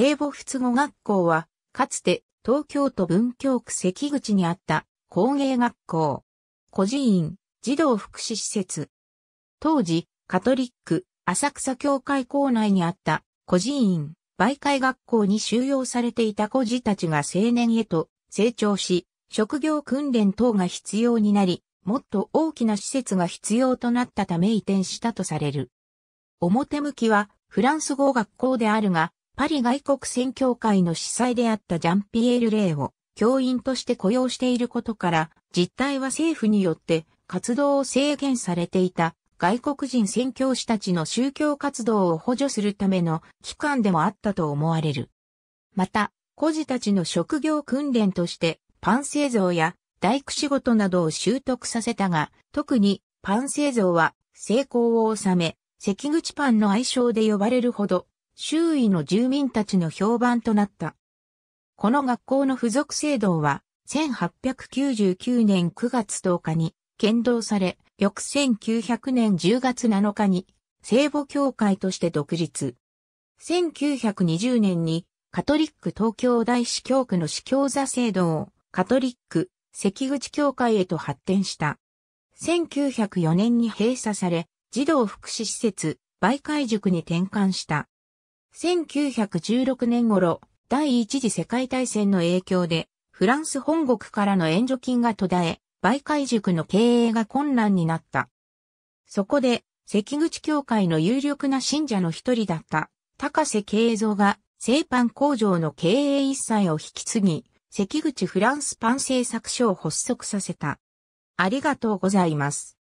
聖母仏語学校は、かつて東京都文京区関口にあった工芸学校。孤児院、児童福祉施設。当時、カトリック、浅草教会校内にあった孤児院、媒介学校に収容されていた孤児たちが青年へと成長し、職業訓練等が必要になり、もっと大きな施設が必要となったため移転したとされる。表向きはフランス語学校であるが、パリ外国宣教会の司祭であったジャンピエール・レイを教員として雇用していることから、実態は政府によって活動を制限されていた外国人宣教師たちの宗教活動を補助するための機関でもあったと思われる。また、孤児たちの職業訓練としてパン製造や大工仕事などを習得させたが、特にパン製造は成功を収め、関口パンの愛称で呼ばれるほど周囲の住民たちの評判となった。この学校の付属制度は、1899年9月10日に、剣道され、翌1900年10月7日に、聖母教会として独立。1920年に、カトリック東京大司教区の司教座制度を、カトリック、関口教会へと発展した。1904年に閉鎖され、児童福祉施設、媒介塾に転換した。1916年頃、第一次世界大戦の影響で、フランス本国からの援助金が途絶え、媒介塾の経営が困難になった。そこで、関口教会の有力な信者の一人だった、高瀬慶三が、製パン工場の経営一切を引き継ぎ、関口フランスパン製作所を発足させた。ありがとうございます。